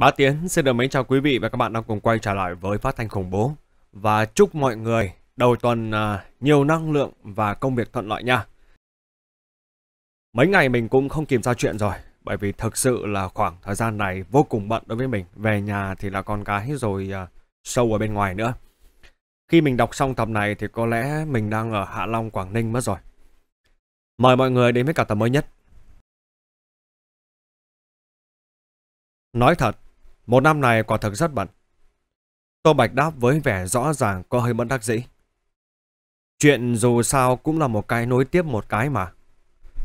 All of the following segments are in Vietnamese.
Bá Tiến xin được mến chào quý vị và các bạn đang cùng quay trở lại với Phát Thanh Khủng Bố và chúc mọi người đầu tuần à, nhiều năng lượng và công việc thuận lợi nha. Mấy ngày mình cũng không kìm ra chuyện rồi bởi vì thực sự là khoảng thời gian này vô cùng bận đối với mình. Về nhà thì là con cái rồi à, sâu ở bên ngoài nữa. Khi mình đọc xong tập này thì có lẽ mình đang ở Hạ Long, Quảng Ninh mất rồi. Mời mọi người đến với cả tập mới nhất Nói thật, một năm này quả thực rất bận. Tô Bạch đáp với vẻ rõ ràng có hơi bận đắc dĩ. Chuyện dù sao cũng là một cái nối tiếp một cái mà.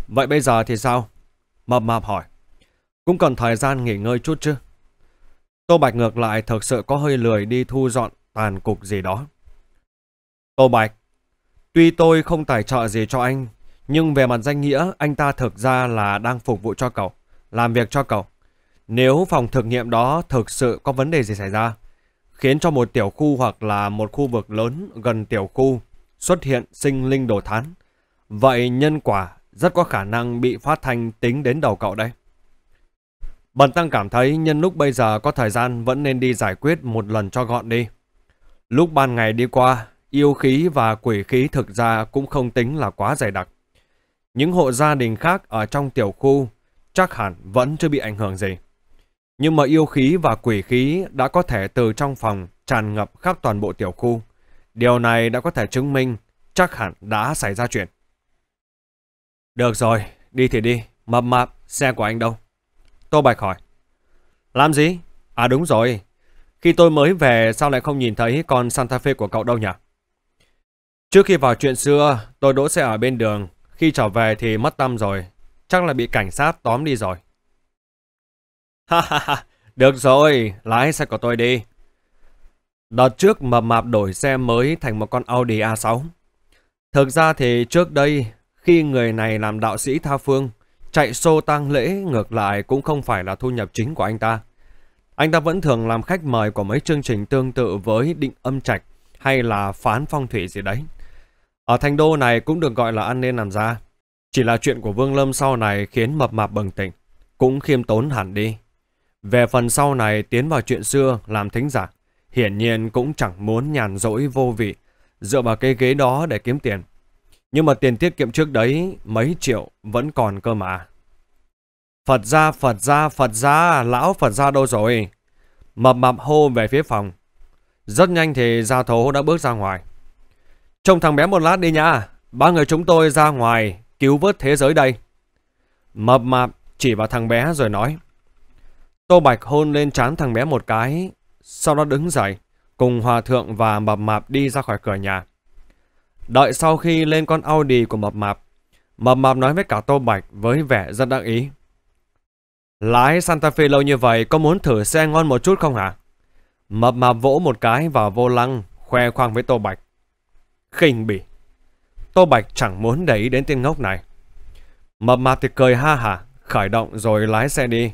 Vậy bây giờ thì sao? Mập mạp hỏi. Cũng cần thời gian nghỉ ngơi chút chứ. Tô Bạch ngược lại thực sự có hơi lười đi thu dọn tàn cục gì đó. Tô Bạch, tuy tôi không tài trợ gì cho anh, nhưng về mặt danh nghĩa anh ta thực ra là đang phục vụ cho cậu, làm việc cho cậu. Nếu phòng thực nghiệm đó thực sự có vấn đề gì xảy ra, khiến cho một tiểu khu hoặc là một khu vực lớn gần tiểu khu xuất hiện sinh linh đồ thán, vậy nhân quả rất có khả năng bị phát thanh tính đến đầu cậu đây. Bần Tăng cảm thấy nhân lúc bây giờ có thời gian vẫn nên đi giải quyết một lần cho gọn đi. Lúc ban ngày đi qua, yêu khí và quỷ khí thực ra cũng không tính là quá dày đặc. Những hộ gia đình khác ở trong tiểu khu chắc hẳn vẫn chưa bị ảnh hưởng gì. Nhưng mà yêu khí và quỷ khí đã có thể từ trong phòng tràn ngập khắp toàn bộ tiểu khu. Điều này đã có thể chứng minh chắc hẳn đã xảy ra chuyện. Được rồi, đi thì đi. Mập mạp, xe của anh đâu? Tô Bạch hỏi. Làm gì? À đúng rồi. Khi tôi mới về sao lại không nhìn thấy con Santa Fe của cậu đâu nhỉ? Trước khi vào chuyện xưa, tôi đỗ xe ở bên đường. Khi trở về thì mất tâm rồi. Chắc là bị cảnh sát tóm đi rồi. Ha ha ha, được rồi, lái xe của tôi đi. Đợt trước mập mạp đổi xe mới thành một con Audi A6. Thực ra thì trước đây, khi người này làm đạo sĩ tha phương, chạy xô tang lễ ngược lại cũng không phải là thu nhập chính của anh ta. Anh ta vẫn thường làm khách mời của mấy chương trình tương tự với định âm trạch hay là phán phong thủy gì đấy. Ở thành đô này cũng được gọi là ăn nên làm ra. Chỉ là chuyện của Vương Lâm sau này khiến mập mạp bừng tỉnh, cũng khiêm tốn hẳn đi. Về phần sau này tiến vào chuyện xưa làm thính giả, hiển nhiên cũng chẳng muốn nhàn rỗi vô vị, dựa vào cái ghế đó để kiếm tiền. Nhưng mà tiền tiết kiệm trước đấy mấy triệu vẫn còn cơ mà. Phật gia, Phật gia, Phật gia, lão Phật gia đâu rồi? Mập mập hô về phía phòng. Rất nhanh thì gia thố đã bước ra ngoài. Trông thằng bé một lát đi nha, ba người chúng tôi ra ngoài cứu vớt thế giới đây. Mập mạp chỉ vào thằng bé rồi nói. Tô Bạch hôn lên trán thằng bé một cái, sau đó đứng dậy, cùng hòa thượng và mập mạp đi ra khỏi cửa nhà. Đợi sau khi lên con Audi của mập mạp, mập mạp nói với cả Tô Bạch với vẻ rất đắc ý. Lái Santa Fe lâu như vậy có muốn thử xe ngon một chút không hả? Mập mạp vỗ một cái vào vô lăng, khoe khoang với Tô Bạch. Khinh bỉ. Tô Bạch chẳng muốn để ý đến tên ngốc này. Mập mạp thì cười ha hả, khởi động rồi lái xe đi.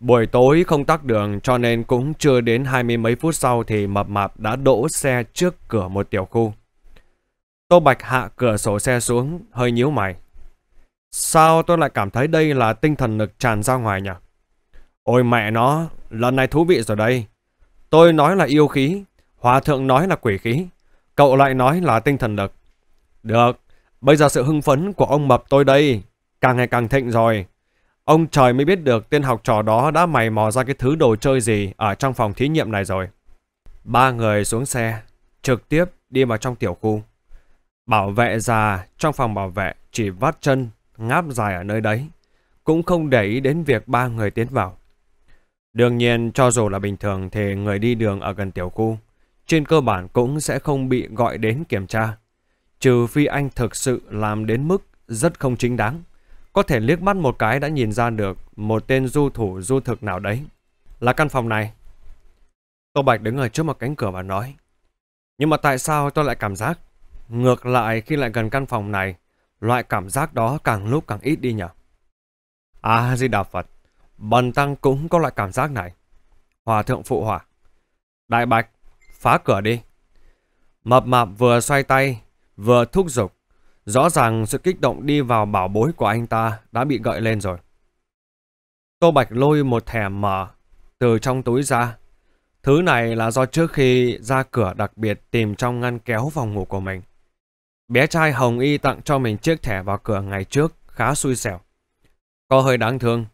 Buổi tối không tắt đường cho nên cũng chưa đến hai mươi mấy phút sau thì mập mạp đã đỗ xe trước cửa một tiểu khu. Tô Bạch hạ cửa sổ xe xuống, hơi nhíu mày. Sao tôi lại cảm thấy đây là tinh thần lực tràn ra ngoài nhỉ? Ôi mẹ nó, lần này thú vị rồi đây. Tôi nói là yêu khí, hòa thượng nói là quỷ khí, cậu lại nói là tinh thần lực. Được, bây giờ sự hưng phấn của ông mập tôi đây, càng ngày càng thịnh rồi. Ông trời mới biết được tên học trò đó đã mày mò ra cái thứ đồ chơi gì ở trong phòng thí nghiệm này rồi. Ba người xuống xe, trực tiếp đi vào trong tiểu khu. Bảo vệ già trong phòng bảo vệ chỉ vắt chân, ngáp dài ở nơi đấy. Cũng không để ý đến việc ba người tiến vào. Đương nhiên, cho dù là bình thường thì người đi đường ở gần tiểu khu, trên cơ bản cũng sẽ không bị gọi đến kiểm tra. Trừ phi anh thực sự làm đến mức rất không chính đáng. Có thể liếc mắt một cái đã nhìn ra được một tên du thủ du thực nào đấy. Là căn phòng này. Tô Bạch đứng ở trước một cánh cửa và nói. Nhưng mà tại sao tôi lại cảm giác? Ngược lại khi lại gần căn phòng này, loại cảm giác đó càng lúc càng ít đi nhỉ? À, di đà Phật, bần tăng cũng có loại cảm giác này. Hòa thượng phụ hỏa. Đại Bạch, phá cửa đi. Mập mạp vừa xoay tay, vừa thúc giục. Rõ ràng sự kích động đi vào bảo bối của anh ta đã bị gợi lên rồi. Tô Bạch lôi một thẻ mở từ trong túi ra. Thứ này là do trước khi ra cửa đặc biệt tìm trong ngăn kéo phòng ngủ của mình. Bé trai Hồng Y tặng cho mình chiếc thẻ vào cửa ngày trước khá xui xẻo. Có hơi đáng thương,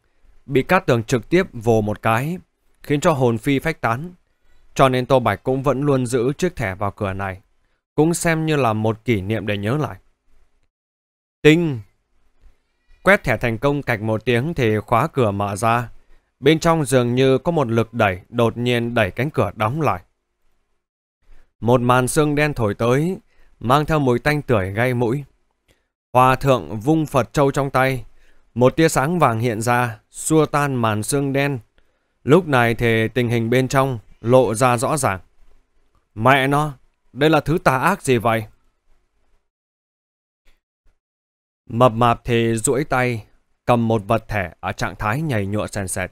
bị cát tường trực tiếp vồ một cái, khiến cho hồn phi phách tán. Cho nên Tô Bạch cũng vẫn luôn giữ chiếc thẻ vào cửa này, cũng xem như là một kỷ niệm để nhớ lại. Tinh! Quét thẻ thành công cạch một tiếng thì khóa cửa mở ra. Bên trong dường như có một lực đẩy đột nhiên đẩy cánh cửa đóng lại. Một màn sương đen thổi tới, mang theo mùi tanh tưởi gây mũi. Hòa thượng vung Phật trâu trong tay, một tia sáng vàng hiện ra, xua tan màn sương đen. Lúc này thì tình hình bên trong lộ ra rõ ràng. Mẹ nó, đây là thứ tà ác gì vậy? Mập mạp thì duỗi tay, cầm một vật thể ở trạng thái nhảy nhụa sền sệt,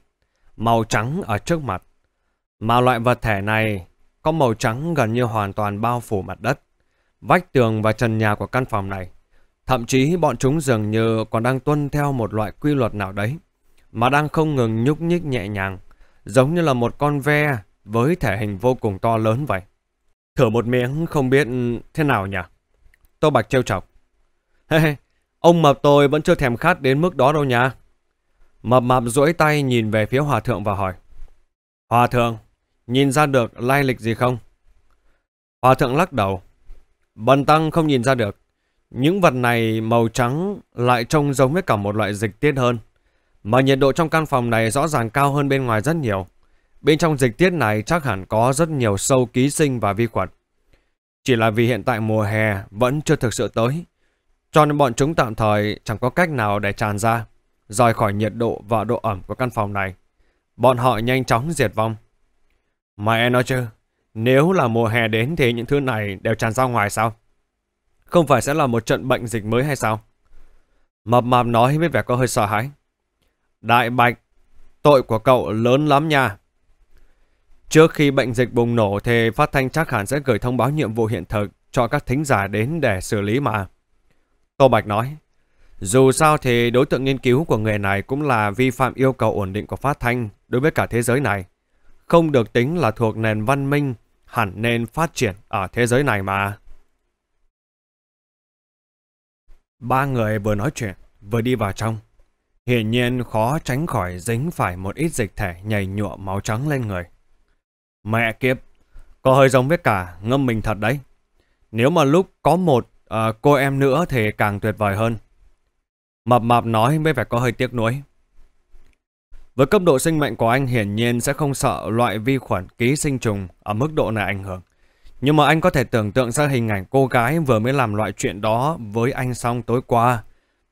màu trắng ở trước mặt. Mà loại vật thể này có màu trắng gần như hoàn toàn bao phủ mặt đất, vách tường và trần nhà của căn phòng này. Thậm chí bọn chúng dường như còn đang tuân theo một loại quy luật nào đấy, mà đang không ngừng nhúc nhích nhẹ nhàng, giống như là một con ve với thể hình vô cùng to lớn vậy. Thử một miếng không biết thế nào nhỉ? Tô Bạch trêu chọc. Hê hey, hê, Ông mập tôi vẫn chưa thèm khát đến mức đó đâu nha. Mập mạp duỗi tay nhìn về phía hòa thượng và hỏi. Hòa thượng, nhìn ra được lai lịch gì không? Hòa thượng lắc đầu. Bần tăng không nhìn ra được. Những vật này màu trắng lại trông giống với cả một loại dịch tiết hơn. Mà nhiệt độ trong căn phòng này rõ ràng cao hơn bên ngoài rất nhiều. Bên trong dịch tiết này chắc hẳn có rất nhiều sâu ký sinh và vi khuẩn. Chỉ là vì hiện tại mùa hè vẫn chưa thực sự tới, cho nên bọn chúng tạm thời chẳng có cách nào để tràn ra, rời khỏi nhiệt độ và độ ẩm của căn phòng này. Bọn họ nhanh chóng diệt vong. Mẹ e nói chứ, nếu là mùa hè đến thì những thứ này đều tràn ra ngoài sao? Không phải sẽ là một trận bệnh dịch mới hay sao? Mập mạp nói với vẻ có hơi sợ hãi. Đại bạch, tội của cậu lớn lắm nha. Trước khi bệnh dịch bùng nổ thì phát thanh chắc hẳn sẽ gửi thông báo nhiệm vụ hiện thực cho các thính giả đến để xử lý mà. Tô Bạch nói, dù sao thì đối tượng nghiên cứu của người này cũng là vi phạm yêu cầu ổn định của phát thanh đối với cả thế giới này. Không được tính là thuộc nền văn minh, hẳn nên phát triển ở thế giới này mà. Ba người vừa nói chuyện, vừa đi vào trong. Hiển nhiên khó tránh khỏi dính phải một ít dịch thể nhảy nhụa máu trắng lên người. Mẹ kiếp, có hơi giống với cả ngâm mình thật đấy. Nếu mà lúc có một à, cô em nữa thì càng tuyệt vời hơn. Mập mạp nói với vẻ có hơi tiếc nuối. Với cấp độ sinh mệnh của anh hiển nhiên sẽ không sợ loại vi khuẩn ký sinh trùng ở mức độ này ảnh hưởng. Nhưng mà anh có thể tưởng tượng ra hình ảnh cô gái vừa mới làm loại chuyện đó với anh xong tối qua.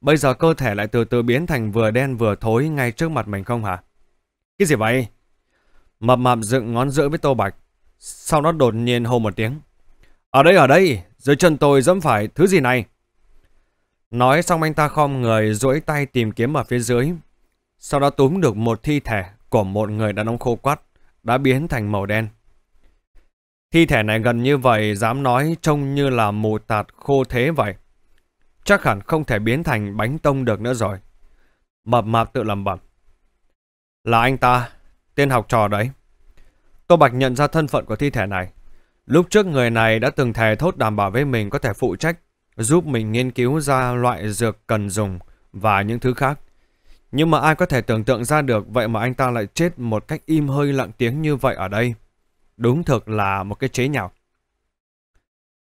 Bây giờ cơ thể lại từ từ biến thành vừa đen vừa thối ngay trước mặt mình không hả? Cái gì vậy? Mập mạp dựng ngón giữa với tô bạch. Sau đó đột nhiên hô một tiếng. Ở đây ở đây, dưới chân tôi dẫm phải thứ gì này. Nói xong anh ta khom người duỗi tay tìm kiếm ở phía dưới. Sau đó túm được một thi thể của một người đàn ông khô quắt đã biến thành màu đen. Thi thể này gần như vậy dám nói trông như là mù tạt khô thế vậy. Chắc hẳn không thể biến thành bánh tông được nữa rồi. Mập mạp tự lầm bẩm. Là anh ta, tên học trò đấy. Tô Bạch nhận ra thân phận của thi thể này. Lúc trước người này đã từng thề thốt đảm bảo với mình có thể phụ trách, giúp mình nghiên cứu ra loại dược cần dùng và những thứ khác. Nhưng mà ai có thể tưởng tượng ra được vậy mà anh ta lại chết một cách im hơi lặng tiếng như vậy ở đây. Đúng thực là một cái chế nhạo.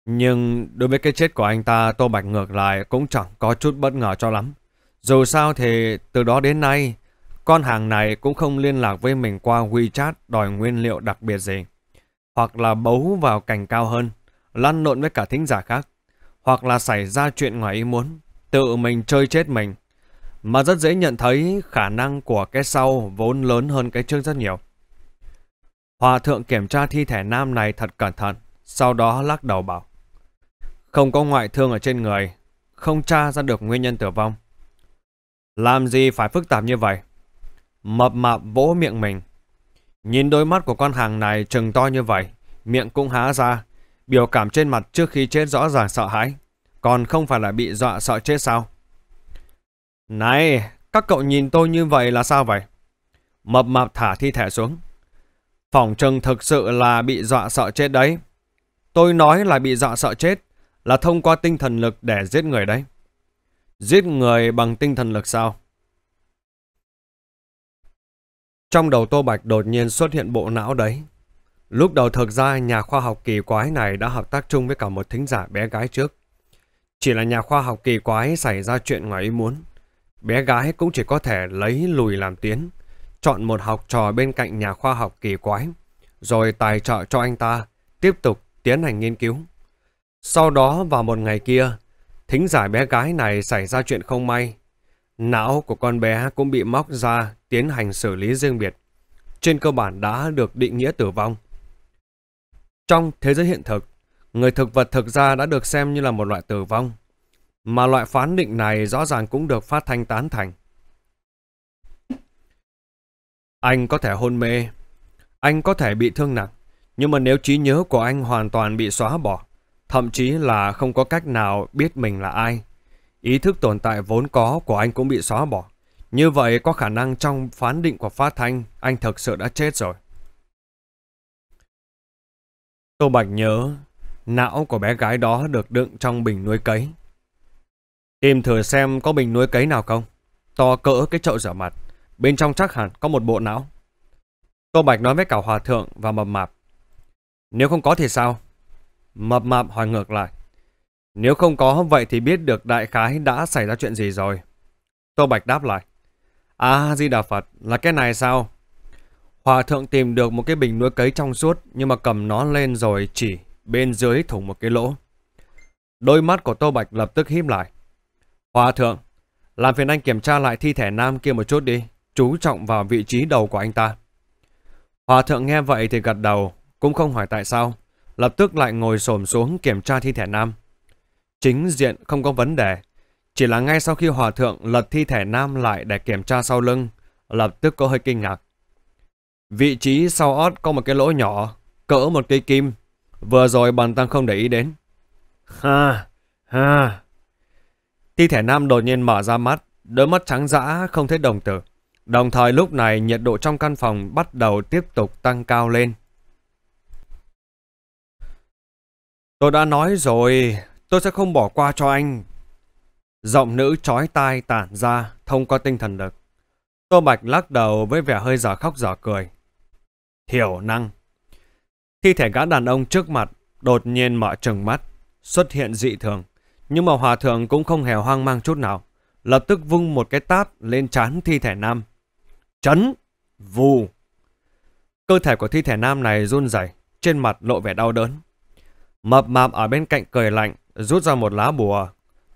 Nhưng đối với cái chết của anh ta, Tô Bạch ngược lại cũng chẳng có chút bất ngờ cho lắm. Dù sao thì từ đó đến nay, con hàng này cũng không liên lạc với mình qua WeChat đòi nguyên liệu đặc biệt gì hoặc là bấu vào cành cao hơn, lăn lộn với cả thính giả khác, hoặc là xảy ra chuyện ngoài ý muốn, tự mình chơi chết mình. Mà rất dễ nhận thấy khả năng của cái sau vốn lớn hơn cái trước rất nhiều. Hòa thượng kiểm tra thi thể nam này thật cẩn thận, sau đó lắc đầu bảo. Không có ngoại thương ở trên người, không tra ra được nguyên nhân tử vong. Làm gì phải phức tạp như vậy? Mập mạp vỗ miệng mình, Nhìn đôi mắt của con hàng này trừng to như vậy, miệng cũng há ra, biểu cảm trên mặt trước khi chết rõ ràng sợ hãi, còn không phải là bị dọa sợ chết sao? Này, các cậu nhìn tôi như vậy là sao vậy? Mập mạp thả thi thể xuống. Phòng trừng thực sự là bị dọa sợ chết đấy. Tôi nói là bị dọa sợ chết, là thông qua tinh thần lực để giết người đấy. Giết người bằng tinh thần lực sao? Trong đầu Tô Bạch đột nhiên xuất hiện bộ não đấy. Lúc đầu thực ra nhà khoa học kỳ quái này đã hợp tác chung với cả một thính giả bé gái trước. Chỉ là nhà khoa học kỳ quái xảy ra chuyện ngoài ý muốn. Bé gái cũng chỉ có thể lấy lùi làm tiến, chọn một học trò bên cạnh nhà khoa học kỳ quái, rồi tài trợ cho anh ta tiếp tục tiến hành nghiên cứu. Sau đó vào một ngày kia, thính giả bé gái này xảy ra chuyện không may, Não của con bé cũng bị móc ra tiến hành xử lý riêng biệt. Trên cơ bản đã được định nghĩa tử vong. Trong thế giới hiện thực, người thực vật thực ra đã được xem như là một loại tử vong. Mà loại phán định này rõ ràng cũng được phát thanh tán thành. Anh có thể hôn mê, anh có thể bị thương nặng, nhưng mà nếu trí nhớ của anh hoàn toàn bị xóa bỏ, thậm chí là không có cách nào biết mình là ai, Ý thức tồn tại vốn có của anh cũng bị xóa bỏ. Như vậy có khả năng trong phán định của Phát Thanh, anh thực sự đã chết rồi. Tô Bạch nhớ, não của bé gái đó được đựng trong bình nuôi cấy. Tìm thử xem có bình nuôi cấy nào không. To cỡ cái chậu rửa mặt, bên trong chắc hẳn có một bộ não. Tô Bạch nói với cả hòa thượng và mập mạp. Nếu không có thì sao? Mập mạp hỏi ngược lại. Nếu không có vậy thì biết được đại khái đã xảy ra chuyện gì rồi. Tô Bạch đáp lại. À, Di Đà Phật, là cái này sao? Hòa thượng tìm được một cái bình nuôi cấy trong suốt nhưng mà cầm nó lên rồi chỉ bên dưới thủng một cái lỗ. Đôi mắt của Tô Bạch lập tức híp lại. Hòa thượng, làm phiền anh kiểm tra lại thi thể nam kia một chút đi, chú trọng vào vị trí đầu của anh ta. Hòa thượng nghe vậy thì gật đầu, cũng không hỏi tại sao, lập tức lại ngồi xổm xuống kiểm tra thi thể nam. Chính diện không có vấn đề. Chỉ là ngay sau khi hòa thượng lật thi thể nam lại để kiểm tra sau lưng, lập tức có hơi kinh ngạc. Vị trí sau ót có một cái lỗ nhỏ, cỡ một cây kim. Vừa rồi bàn tăng không để ý đến. Ha, ha. Thi thể nam đột nhiên mở ra mắt, đôi mắt trắng dã không thấy đồng tử. Đồng thời lúc này nhiệt độ trong căn phòng bắt đầu tiếp tục tăng cao lên. Tôi đã nói rồi, Tôi sẽ không bỏ qua cho anh. Giọng nữ chói tai tản ra thông qua tinh thần lực. Tô Bạch lắc đầu với vẻ hơi giả khóc giả cười. hiểu năng. Thi thể gã đàn ông trước mặt đột nhiên mở trừng mắt, xuất hiện dị thường. Nhưng mà hòa thượng cũng không hề hoang mang chút nào. Lập tức vung một cái tát lên trán thi thể nam. Chấn! Vù! Cơ thể của thi thể nam này run rẩy trên mặt lộ vẻ đau đớn. Mập mạp ở bên cạnh cười lạnh, rút ra một lá bùa.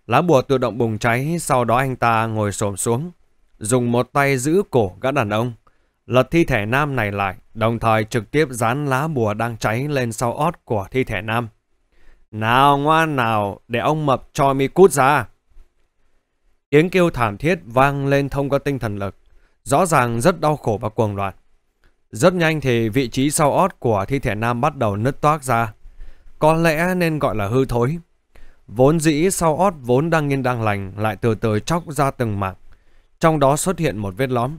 Lá bùa tự động bùng cháy, sau đó anh ta ngồi xổm xuống, dùng một tay giữ cổ gã đàn ông, lật thi thể nam này lại, đồng thời trực tiếp dán lá bùa đang cháy lên sau ót của thi thể nam. Nào ngoan nào, để ông mập cho mi cút ra. Tiếng kêu thảm thiết vang lên thông qua tinh thần lực, rõ ràng rất đau khổ và cuồng loạn. Rất nhanh thì vị trí sau ót của thi thể nam bắt đầu nứt toác ra. Có lẽ nên gọi là hư thối. Vốn dĩ sau ót vốn đang nghiêng đang lành lại từ từ chóc ra từng mảng. Trong đó xuất hiện một vết lõm.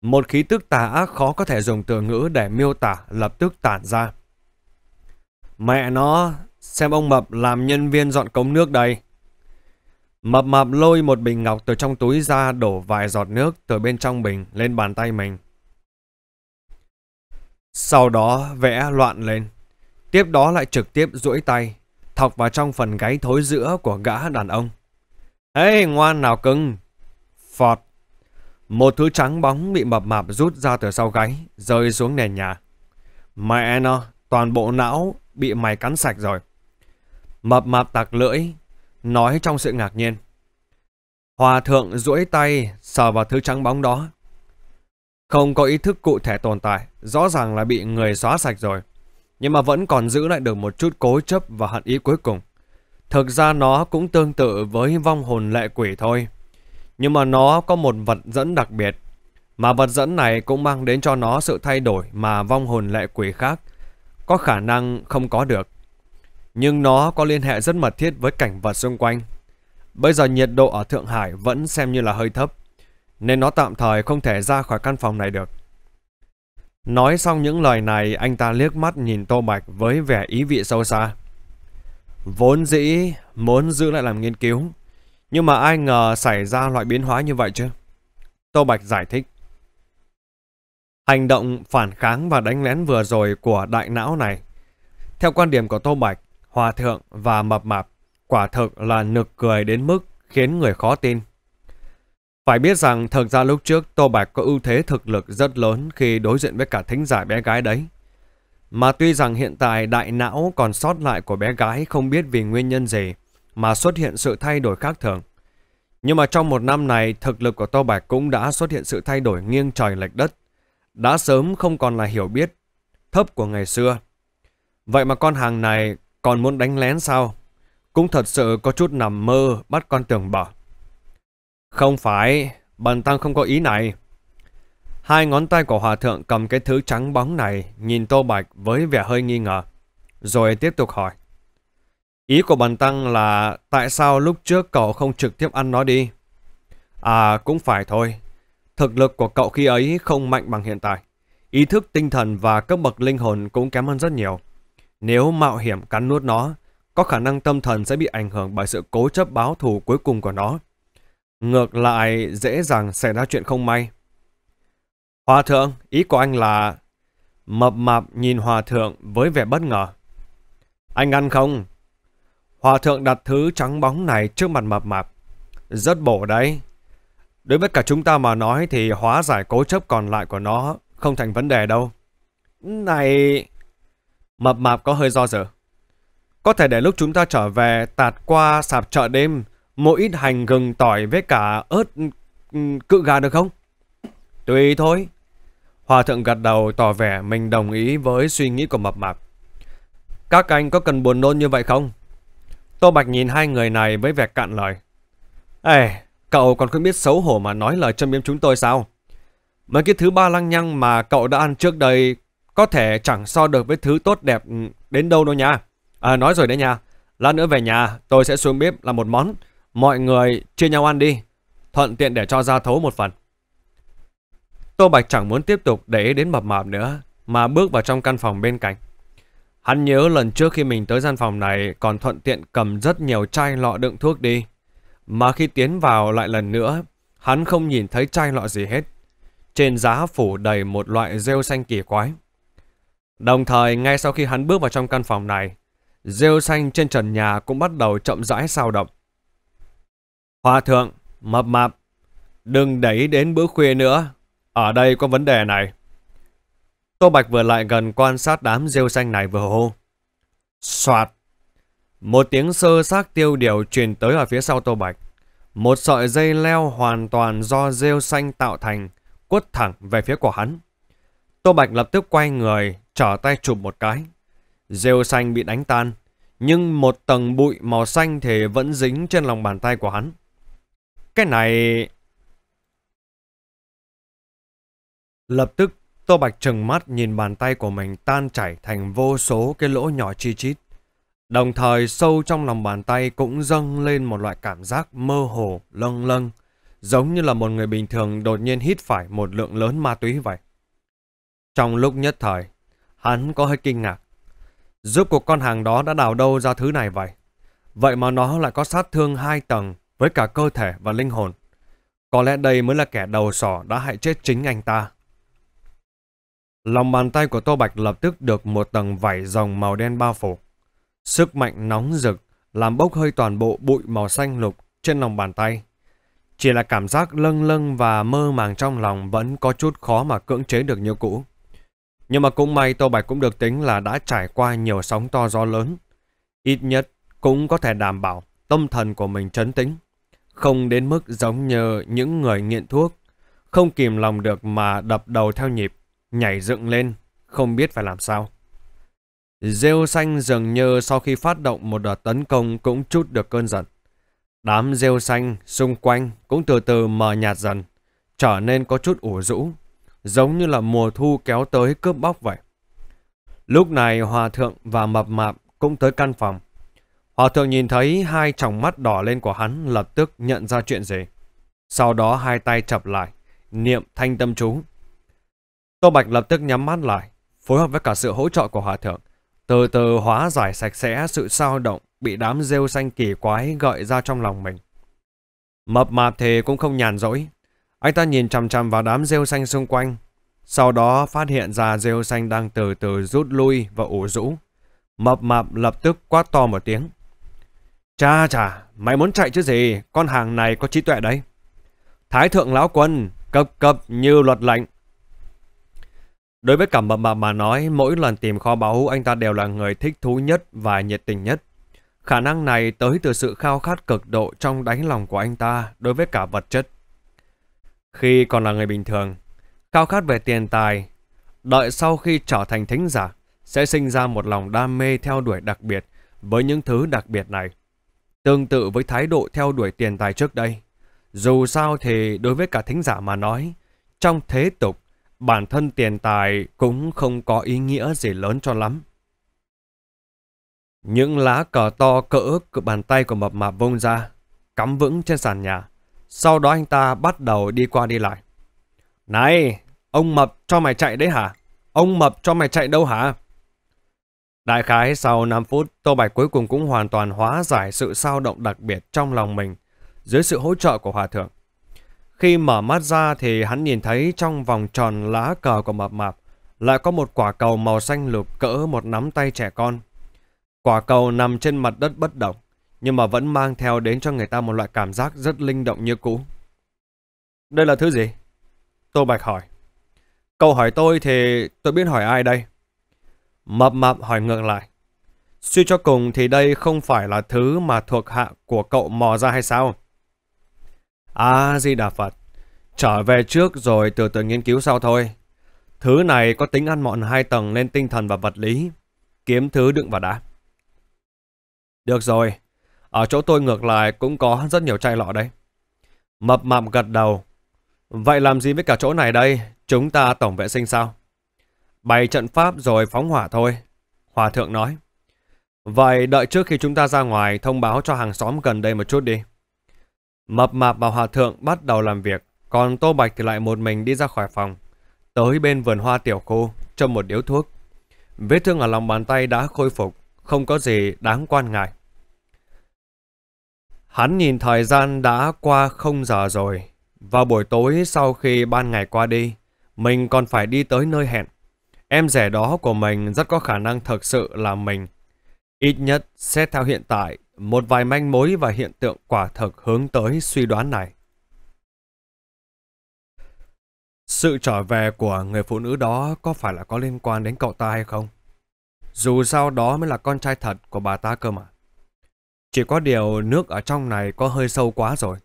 Một khí tức tà ác khó có thể dùng từ ngữ để miêu tả lập tức tản ra. Mẹ nó, xem ông Mập làm nhân viên dọn cống nước đây. Mập Mập lôi một bình ngọc từ trong túi ra đổ vài giọt nước từ bên trong bình lên bàn tay mình. Sau đó vẽ loạn lên. Tiếp đó lại trực tiếp duỗi tay, thọc vào trong phần gáy thối giữa của gã đàn ông. Ê, ngoan nào cưng! Phọt! Một thứ trắng bóng bị mập mạp rút ra từ sau gáy, rơi xuống nền nhà. Mẹ nó, toàn bộ não bị mày cắn sạch rồi. Mập mạp tạc lưỡi, nói trong sự ngạc nhiên. Hòa thượng duỗi tay sờ vào thứ trắng bóng đó. Không có ý thức cụ thể tồn tại, rõ ràng là bị người xóa sạch rồi nhưng mà vẫn còn giữ lại được một chút cố chấp và hận ý cuối cùng. Thực ra nó cũng tương tự với vong hồn lệ quỷ thôi. Nhưng mà nó có một vật dẫn đặc biệt. Mà vật dẫn này cũng mang đến cho nó sự thay đổi mà vong hồn lệ quỷ khác có khả năng không có được. Nhưng nó có liên hệ rất mật thiết với cảnh vật xung quanh. Bây giờ nhiệt độ ở Thượng Hải vẫn xem như là hơi thấp, nên nó tạm thời không thể ra khỏi căn phòng này được. Nói xong những lời này, anh ta liếc mắt nhìn Tô Bạch với vẻ ý vị sâu xa. Vốn dĩ muốn giữ lại làm nghiên cứu, nhưng mà ai ngờ xảy ra loại biến hóa như vậy chứ? Tô Bạch giải thích. Hành động phản kháng và đánh lén vừa rồi của đại não này, theo quan điểm của Tô Bạch, Hòa Thượng và Mập Mạp, quả thực là nực cười đến mức khiến người khó tin. Phải biết rằng thực ra lúc trước Tô Bạch có ưu thế thực lực rất lớn khi đối diện với cả thính giả bé gái đấy. Mà tuy rằng hiện tại đại não còn sót lại của bé gái không biết vì nguyên nhân gì mà xuất hiện sự thay đổi khác thường. Nhưng mà trong một năm này thực lực của Tô Bạch cũng đã xuất hiện sự thay đổi nghiêng trời lệch đất. Đã sớm không còn là hiểu biết thấp của ngày xưa. Vậy mà con hàng này còn muốn đánh lén sao? Cũng thật sự có chút nằm mơ bắt con tưởng bỏ. Không phải, bần tăng không có ý này. Hai ngón tay của hòa thượng cầm cái thứ trắng bóng này nhìn Tô Bạch với vẻ hơi nghi ngờ, rồi tiếp tục hỏi. Ý của bần tăng là tại sao lúc trước cậu không trực tiếp ăn nó đi? À cũng phải thôi, thực lực của cậu khi ấy không mạnh bằng hiện tại. Ý thức tinh thần và cấp bậc linh hồn cũng kém hơn rất nhiều. Nếu mạo hiểm cắn nuốt nó, có khả năng tâm thần sẽ bị ảnh hưởng bởi sự cố chấp báo thù cuối cùng của nó. Ngược lại dễ dàng xảy ra chuyện không may. Hòa thượng, ý của anh là... Mập mạp nhìn hòa thượng với vẻ bất ngờ. Anh ăn không? Hòa thượng đặt thứ trắng bóng này trước mặt mập mạp. Rất bổ đấy. Đối với cả chúng ta mà nói thì hóa giải cố chấp còn lại của nó không thành vấn đề đâu. Này... Mập mạp có hơi do dự. Có thể để lúc chúng ta trở về tạt qua sạp chợ đêm một ít hành gừng tỏi với cả ớt ừ, cự gà được không? Tùy thôi. Hòa thượng gật đầu tỏ vẻ mình đồng ý với suy nghĩ của mập mạp. Các anh có cần buồn nôn như vậy không? Tô Bạch nhìn hai người này với vẻ cạn lời. Ê, cậu còn không biết xấu hổ mà nói lời châm biếm chúng tôi sao? Mấy cái thứ ba lăng nhăng mà cậu đã ăn trước đây có thể chẳng so được với thứ tốt đẹp đến đâu đâu nha. À, nói rồi đấy nha. Lát nữa về nhà, tôi sẽ xuống bếp làm một món Mọi người chia nhau ăn đi, thuận tiện để cho ra thấu một phần. Tô Bạch chẳng muốn tiếp tục để ý đến mập mạp nữa, mà bước vào trong căn phòng bên cạnh. Hắn nhớ lần trước khi mình tới gian phòng này còn thuận tiện cầm rất nhiều chai lọ đựng thuốc đi. Mà khi tiến vào lại lần nữa, hắn không nhìn thấy chai lọ gì hết. Trên giá phủ đầy một loại rêu xanh kỳ quái. Đồng thời, ngay sau khi hắn bước vào trong căn phòng này, rêu xanh trên trần nhà cũng bắt đầu chậm rãi sao động. Hòa thượng, mập mạp, đừng đẩy đến bữa khuya nữa. Ở đây có vấn đề này. Tô Bạch vừa lại gần quan sát đám rêu xanh này vừa hô. Xoạt! Một tiếng sơ xác tiêu điều truyền tới ở phía sau Tô Bạch. Một sợi dây leo hoàn toàn do rêu xanh tạo thành, quất thẳng về phía của hắn. Tô Bạch lập tức quay người, trở tay chụp một cái. Rêu xanh bị đánh tan, nhưng một tầng bụi màu xanh thì vẫn dính trên lòng bàn tay của hắn. Cái này... Lập tức, Tô Bạch trừng mắt nhìn bàn tay của mình tan chảy thành vô số cái lỗ nhỏ chi chít. Đồng thời sâu trong lòng bàn tay cũng dâng lên một loại cảm giác mơ hồ, lâng lâng, giống như là một người bình thường đột nhiên hít phải một lượng lớn ma túy vậy. Trong lúc nhất thời, hắn có hơi kinh ngạc. Giúp cuộc con hàng đó đã đào đâu ra thứ này vậy? Vậy mà nó lại có sát thương hai tầng, với cả cơ thể và linh hồn. Có lẽ đây mới là kẻ đầu sỏ đã hại chết chính anh ta. Lòng bàn tay của Tô Bạch lập tức được một tầng vải rồng màu đen bao phủ. Sức mạnh nóng rực làm bốc hơi toàn bộ bụi màu xanh lục trên lòng bàn tay. Chỉ là cảm giác lâng lâng và mơ màng trong lòng vẫn có chút khó mà cưỡng chế được như cũ. Nhưng mà cũng may Tô Bạch cũng được tính là đã trải qua nhiều sóng to gió lớn. Ít nhất cũng có thể đảm bảo tâm thần của mình chấn tĩnh không đến mức giống như những người nghiện thuốc, không kìm lòng được mà đập đầu theo nhịp, nhảy dựng lên, không biết phải làm sao. Rêu xanh dường như sau khi phát động một đợt tấn công cũng chút được cơn giận. Đám rêu xanh xung quanh cũng từ từ mờ nhạt dần, trở nên có chút ủ rũ, giống như là mùa thu kéo tới cướp bóc vậy. Lúc này hòa thượng và mập mạp cũng tới căn phòng. Họ thường nhìn thấy hai tròng mắt đỏ lên của hắn lập tức nhận ra chuyện gì. Sau đó hai tay chập lại, niệm thanh tâm chú. Tô Bạch lập tức nhắm mắt lại, phối hợp với cả sự hỗ trợ của hòa thượng, từ từ hóa giải sạch sẽ sự sao động bị đám rêu xanh kỳ quái gợi ra trong lòng mình. Mập mạp thì cũng không nhàn rỗi, anh ta nhìn chằm chằm vào đám rêu xanh xung quanh, sau đó phát hiện ra rêu xanh đang từ từ rút lui và ủ rũ. Mập mạp lập tức quát to một tiếng. Cha chà, mày muốn chạy chứ gì, con hàng này có trí tuệ đấy. Thái thượng lão quân, cập cập như luật lệnh. Đối với cảm bậm bạp mà nói, mỗi lần tìm kho báu anh ta đều là người thích thú nhất và nhiệt tình nhất. Khả năng này tới từ sự khao khát cực độ trong đáy lòng của anh ta đối với cả vật chất. Khi còn là người bình thường, khao khát về tiền tài, đợi sau khi trở thành thính giả, sẽ sinh ra một lòng đam mê theo đuổi đặc biệt với những thứ đặc biệt này. Tương tự với thái độ theo đuổi tiền tài trước đây, dù sao thì đối với cả thính giả mà nói, trong thế tục, bản thân tiền tài cũng không có ý nghĩa gì lớn cho lắm. Những lá cờ to cỡ bàn tay của mập mạp vông ra, cắm vững trên sàn nhà. Sau đó anh ta bắt đầu đi qua đi lại. Này, ông mập cho mày chạy đấy hả? Ông mập cho mày chạy đâu hả? Đại khái sau 5 phút, Tô Bạch cuối cùng cũng hoàn toàn hóa giải sự sao động đặc biệt trong lòng mình dưới sự hỗ trợ của Hòa Thượng. Khi mở mắt ra thì hắn nhìn thấy trong vòng tròn lá cờ của mập mạp lại có một quả cầu màu xanh lục cỡ một nắm tay trẻ con. Quả cầu nằm trên mặt đất bất động, nhưng mà vẫn mang theo đến cho người ta một loại cảm giác rất linh động như cũ. Đây là thứ gì? Tô Bạch hỏi. Câu hỏi tôi thì tôi biết hỏi ai đây? Mập mạp hỏi ngược lại. Suy cho cùng thì đây không phải là thứ mà thuộc hạ của cậu mò ra hay sao? À di đà Phật, trở về trước rồi từ từ nghiên cứu sau thôi. Thứ này có tính ăn mọn hai tầng lên tinh thần và vật lý. Kiếm thứ đựng vào đã. Được rồi, ở chỗ tôi ngược lại cũng có rất nhiều chai lọ đấy. Mập mạp gật đầu. Vậy làm gì với cả chỗ này đây? Chúng ta tổng vệ sinh sao? bày trận pháp rồi phóng hỏa thôi. Hòa thượng nói. Vậy đợi trước khi chúng ta ra ngoài thông báo cho hàng xóm gần đây một chút đi. Mập mạp và hòa thượng bắt đầu làm việc, còn Tô Bạch thì lại một mình đi ra khỏi phòng. Tới bên vườn hoa tiểu khu, châm một điếu thuốc. Vết thương ở lòng bàn tay đã khôi phục, không có gì đáng quan ngại. Hắn nhìn thời gian đã qua không giờ rồi. Vào buổi tối sau khi ban ngày qua đi, mình còn phải đi tới nơi hẹn. Em rẻ đó của mình rất có khả năng thực sự là mình. Ít nhất, xét theo hiện tại, một vài manh mối và hiện tượng quả thực hướng tới suy đoán này. Sự trở về của người phụ nữ đó có phải là có liên quan đến cậu ta hay không? Dù sao đó mới là con trai thật của bà ta cơ mà. Chỉ có điều nước ở trong này có hơi sâu quá rồi.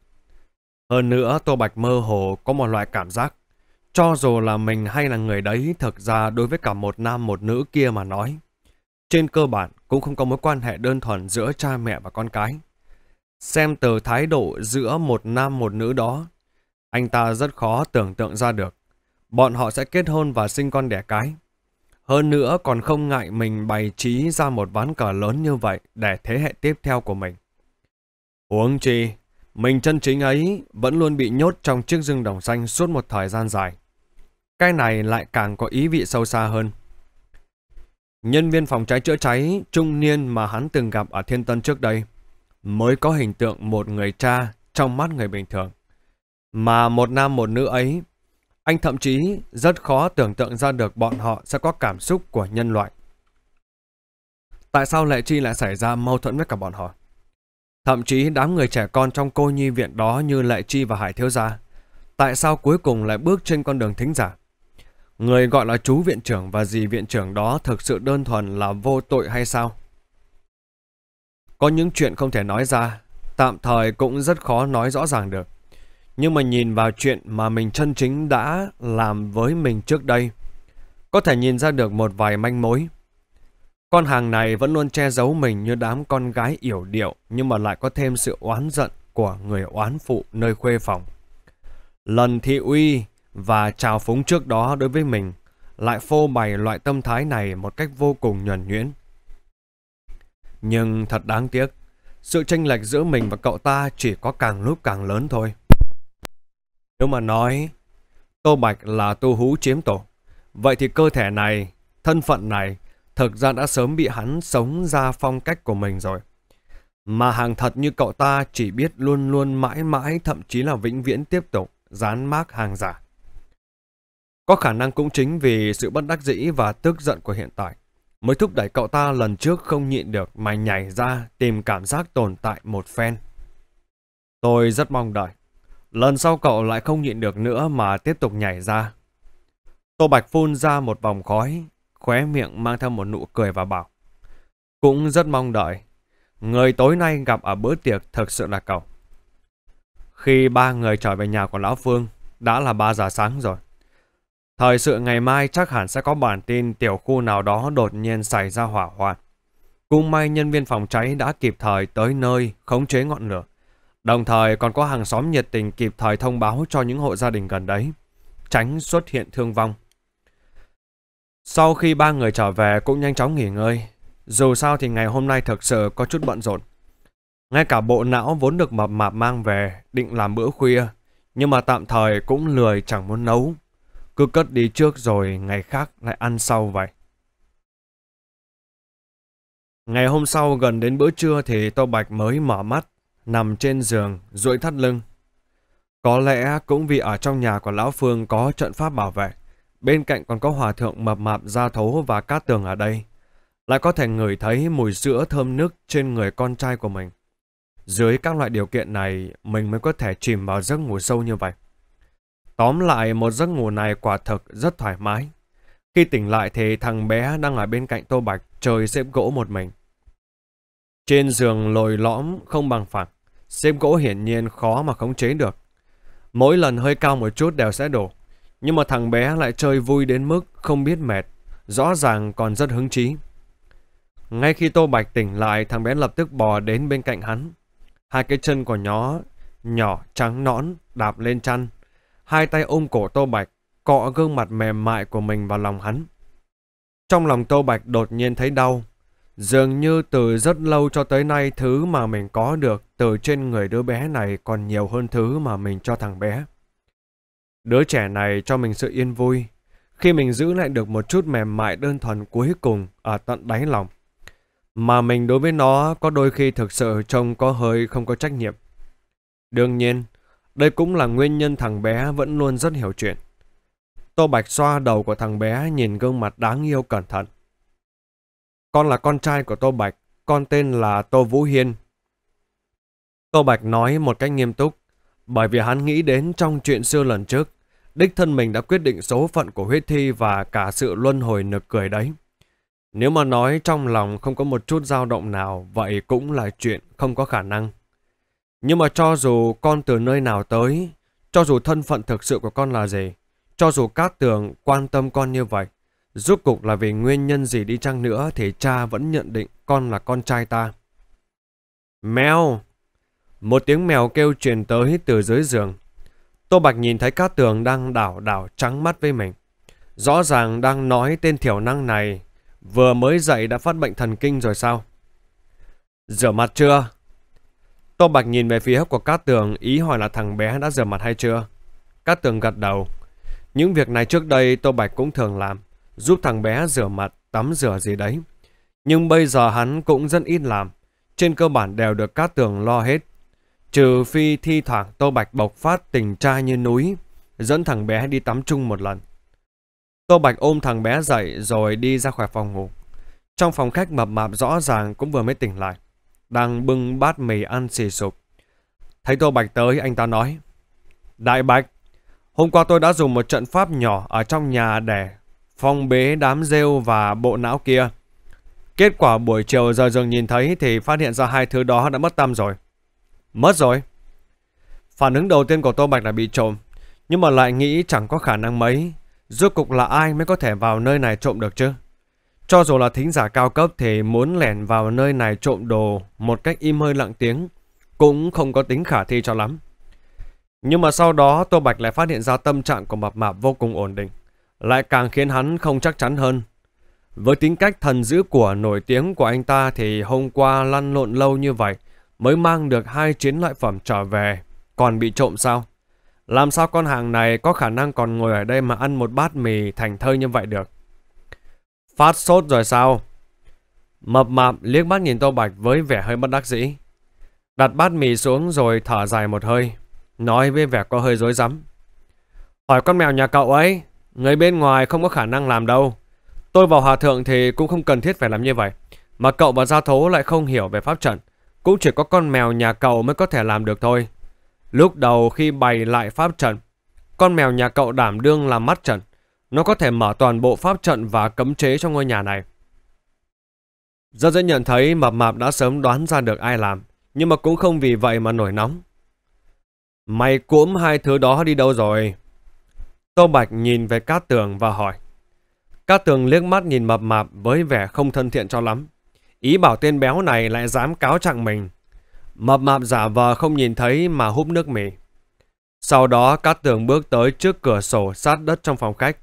Hơn nữa Tô Bạch mơ hồ có một loại cảm giác cho dù là mình hay là người đấy, thực ra đối với cả một nam một nữ kia mà nói, trên cơ bản cũng không có mối quan hệ đơn thuần giữa cha mẹ và con cái. Xem từ thái độ giữa một nam một nữ đó, anh ta rất khó tưởng tượng ra được. Bọn họ sẽ kết hôn và sinh con đẻ cái. Hơn nữa còn không ngại mình bày trí ra một ván cờ lớn như vậy để thế hệ tiếp theo của mình. Huống chi, mình chân chính ấy vẫn luôn bị nhốt trong chiếc rừng đồng xanh suốt một thời gian dài. Cái này lại càng có ý vị sâu xa hơn. Nhân viên phòng cháy chữa cháy trung niên mà hắn từng gặp ở Thiên Tân trước đây mới có hình tượng một người cha trong mắt người bình thường. Mà một nam một nữ ấy, anh thậm chí rất khó tưởng tượng ra được bọn họ sẽ có cảm xúc của nhân loại. Tại sao Lệ Chi lại xảy ra mâu thuẫn với cả bọn họ? Thậm chí đám người trẻ con trong cô nhi viện đó như Lệ Chi và Hải Thiếu Gia, tại sao cuối cùng lại bước trên con đường thính giả? Người gọi là chú viện trưởng và dì viện trưởng đó thực sự đơn thuần là vô tội hay sao? Có những chuyện không thể nói ra, tạm thời cũng rất khó nói rõ ràng được. Nhưng mà nhìn vào chuyện mà mình chân chính đã làm với mình trước đây, có thể nhìn ra được một vài manh mối. Con hàng này vẫn luôn che giấu mình như đám con gái yểu điệu nhưng mà lại có thêm sự oán giận của người oán phụ nơi khuê phòng. Lần thị uy và trào phúng trước đó đối với mình lại phô bày loại tâm thái này một cách vô cùng nhuần nhuyễn. Nhưng thật đáng tiếc, sự tranh lệch giữa mình và cậu ta chỉ có càng lúc càng lớn thôi. Nếu mà nói Tô Bạch là tu hú chiếm tổ, vậy thì cơ thể này, thân phận này thực ra đã sớm bị hắn sống ra phong cách của mình rồi. Mà hàng thật như cậu ta chỉ biết luôn luôn mãi mãi thậm chí là vĩnh viễn tiếp tục dán mác hàng giả. Có khả năng cũng chính vì sự bất đắc dĩ và tức giận của hiện tại, mới thúc đẩy cậu ta lần trước không nhịn được mà nhảy ra tìm cảm giác tồn tại một phen. Tôi rất mong đợi. Lần sau cậu lại không nhịn được nữa mà tiếp tục nhảy ra. Tô Bạch phun ra một vòng khói, khóe miệng mang theo một nụ cười và bảo. Cũng rất mong đợi. Người tối nay gặp ở bữa tiệc thực sự là cậu. Khi ba người trở về nhà của Lão Phương, đã là ba giờ sáng rồi. Thời sự ngày mai chắc hẳn sẽ có bản tin tiểu khu nào đó đột nhiên xảy ra hỏa hoạn. Cũng may nhân viên phòng cháy đã kịp thời tới nơi khống chế ngọn lửa. Đồng thời còn có hàng xóm nhiệt tình kịp thời thông báo cho những hộ gia đình gần đấy, tránh xuất hiện thương vong. Sau khi ba người trở về cũng nhanh chóng nghỉ ngơi, dù sao thì ngày hôm nay thực sự có chút bận rộn. Ngay cả bộ não vốn được mập mạp mang về định làm bữa khuya, nhưng mà tạm thời cũng lười chẳng muốn nấu cứ cất đi trước rồi ngày khác lại ăn sau vậy. Ngày hôm sau gần đến bữa trưa thì Tô Bạch mới mở mắt, nằm trên giường, duỗi thắt lưng. Có lẽ cũng vì ở trong nhà của Lão Phương có trận pháp bảo vệ, bên cạnh còn có hòa thượng mập mạp ra thấu và cát tường ở đây. Lại có thể ngửi thấy mùi sữa thơm nước trên người con trai của mình. Dưới các loại điều kiện này, mình mới có thể chìm vào giấc ngủ sâu như vậy. Tóm lại một giấc ngủ này quả thực rất thoải mái. Khi tỉnh lại thì thằng bé đang ở bên cạnh Tô Bạch chơi xếp gỗ một mình. Trên giường lồi lõm không bằng phẳng, xếp gỗ hiển nhiên khó mà khống chế được. Mỗi lần hơi cao một chút đều sẽ đổ, nhưng mà thằng bé lại chơi vui đến mức không biết mệt, rõ ràng còn rất hứng chí. Ngay khi Tô Bạch tỉnh lại, thằng bé lập tức bò đến bên cạnh hắn. Hai cái chân của nó nhỏ trắng nõn đạp lên chăn, hai tay ôm cổ Tô Bạch, cọ gương mặt mềm mại của mình vào lòng hắn. Trong lòng Tô Bạch đột nhiên thấy đau, dường như từ rất lâu cho tới nay thứ mà mình có được từ trên người đứa bé này còn nhiều hơn thứ mà mình cho thằng bé. Đứa trẻ này cho mình sự yên vui, khi mình giữ lại được một chút mềm mại đơn thuần cuối cùng ở tận đáy lòng. Mà mình đối với nó có đôi khi thực sự trông có hơi không có trách nhiệm. Đương nhiên, đây cũng là nguyên nhân thằng bé vẫn luôn rất hiểu chuyện. Tô Bạch xoa đầu của thằng bé nhìn gương mặt đáng yêu cẩn thận. Con là con trai của Tô Bạch, con tên là Tô Vũ Hiên. Tô Bạch nói một cách nghiêm túc, bởi vì hắn nghĩ đến trong chuyện xưa lần trước, đích thân mình đã quyết định số phận của huyết thi và cả sự luân hồi nực cười đấy. Nếu mà nói trong lòng không có một chút dao động nào, vậy cũng là chuyện không có khả năng. Nhưng mà cho dù con từ nơi nào tới, cho dù thân phận thực sự của con là gì, cho dù Cát tường quan tâm con như vậy, rốt cục là vì nguyên nhân gì đi chăng nữa thì cha vẫn nhận định con là con trai ta. Mèo! Một tiếng mèo kêu truyền tới từ dưới giường. Tô Bạch nhìn thấy Cát Tường đang đảo đảo trắng mắt với mình. Rõ ràng đang nói tên thiểu năng này vừa mới dậy đã phát bệnh thần kinh rồi sao? Rửa mặt chưa? Tô Bạch nhìn về phía của Cát Tường ý hỏi là thằng bé đã rửa mặt hay chưa. Cát Tường gật đầu. Những việc này trước đây Tô Bạch cũng thường làm, giúp thằng bé rửa mặt, tắm rửa gì đấy. Nhưng bây giờ hắn cũng rất ít làm, trên cơ bản đều được Cát Tường lo hết. Trừ phi thi thoảng Tô Bạch bộc phát tình trai như núi, dẫn thằng bé đi tắm chung một lần. Tô Bạch ôm thằng bé dậy rồi đi ra khỏi phòng ngủ. Trong phòng khách mập mạp rõ ràng cũng vừa mới tỉnh lại đang bưng bát mì ăn xì sụp. Thấy Tô Bạch tới, anh ta nói. Đại Bạch, hôm qua tôi đã dùng một trận pháp nhỏ ở trong nhà để phong bế đám rêu và bộ não kia. Kết quả buổi chiều giờ dường nhìn thấy thì phát hiện ra hai thứ đó đã mất tâm rồi. Mất rồi. Phản ứng đầu tiên của Tô Bạch là bị trộm, nhưng mà lại nghĩ chẳng có khả năng mấy. Rốt cục là ai mới có thể vào nơi này trộm được chứ? Cho dù là thính giả cao cấp thì muốn lẻn vào nơi này trộm đồ một cách im hơi lặng tiếng cũng không có tính khả thi cho lắm. Nhưng mà sau đó Tô Bạch lại phát hiện ra tâm trạng của mập mạp vô cùng ổn định, lại càng khiến hắn không chắc chắn hơn. Với tính cách thần dữ của nổi tiếng của anh ta thì hôm qua lăn lộn lâu như vậy mới mang được hai chiến loại phẩm trở về, còn bị trộm sao? Làm sao con hàng này có khả năng còn ngồi ở đây mà ăn một bát mì thành thơi như vậy được? Phát sốt rồi sao? Mập mạp liếc mắt nhìn Tô Bạch với vẻ hơi bất đắc dĩ. Đặt bát mì xuống rồi thở dài một hơi. Nói với vẻ có hơi rối rắm Hỏi con mèo nhà cậu ấy, người bên ngoài không có khả năng làm đâu. Tôi vào hòa thượng thì cũng không cần thiết phải làm như vậy. Mà cậu và gia thố lại không hiểu về pháp trận. Cũng chỉ có con mèo nhà cậu mới có thể làm được thôi. Lúc đầu khi bày lại pháp trận, con mèo nhà cậu đảm đương làm mắt trận. Nó có thể mở toàn bộ pháp trận và cấm chế trong ngôi nhà này. Rất dễ nhận thấy mập mạp đã sớm đoán ra được ai làm, nhưng mà cũng không vì vậy mà nổi nóng. Mày cũm hai thứ đó đi đâu rồi? Tô Bạch nhìn về Cát Tường và hỏi. Cát Tường liếc mắt nhìn mập mạp với vẻ không thân thiện cho lắm. Ý bảo tên béo này lại dám cáo trạng mình. Mập mạp giả vờ không nhìn thấy mà húp nước mì. Sau đó Cát Tường bước tới trước cửa sổ sát đất trong phòng khách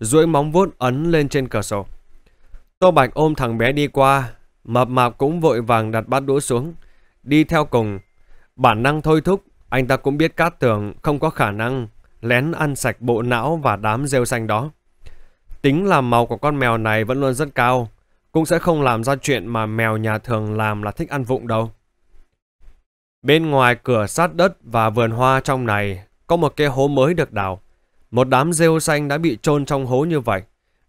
duỗi móng vuốt ấn lên trên cửa sổ. Tô Bạch ôm thằng bé đi qua, mập mạp cũng vội vàng đặt bát đũa xuống, đi theo cùng. Bản năng thôi thúc, anh ta cũng biết cát tường không có khả năng lén ăn sạch bộ não và đám rêu xanh đó. Tính làm màu của con mèo này vẫn luôn rất cao, cũng sẽ không làm ra chuyện mà mèo nhà thường làm là thích ăn vụng đâu. Bên ngoài cửa sát đất và vườn hoa trong này có một cái hố mới được đào. Một đám rêu xanh đã bị chôn trong hố như vậy.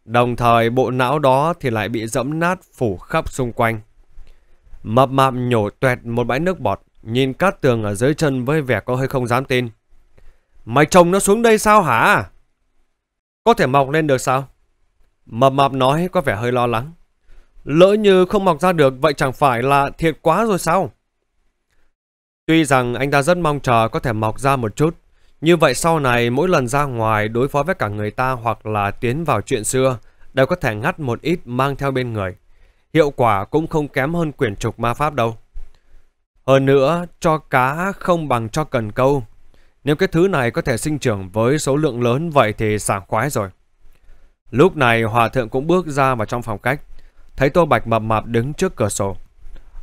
Đồng thời bộ não đó thì lại bị dẫm nát phủ khắp xung quanh. Mập mạp nhổ tuẹt một bãi nước bọt, nhìn cát tường ở dưới chân với vẻ có hơi không dám tin. Mày trồng nó xuống đây sao hả? Có thể mọc lên được sao? Mập mạp nói có vẻ hơi lo lắng. Lỡ như không mọc ra được vậy chẳng phải là thiệt quá rồi sao? Tuy rằng anh ta rất mong chờ có thể mọc ra một chút, như vậy sau này mỗi lần ra ngoài đối phó với cả người ta hoặc là tiến vào chuyện xưa đều có thể ngắt một ít mang theo bên người. Hiệu quả cũng không kém hơn quyển trục ma pháp đâu. Hơn nữa, cho cá không bằng cho cần câu. Nếu cái thứ này có thể sinh trưởng với số lượng lớn vậy thì sảng khoái rồi. Lúc này hòa thượng cũng bước ra vào trong phòng cách. Thấy tô bạch mập mạp đứng trước cửa sổ.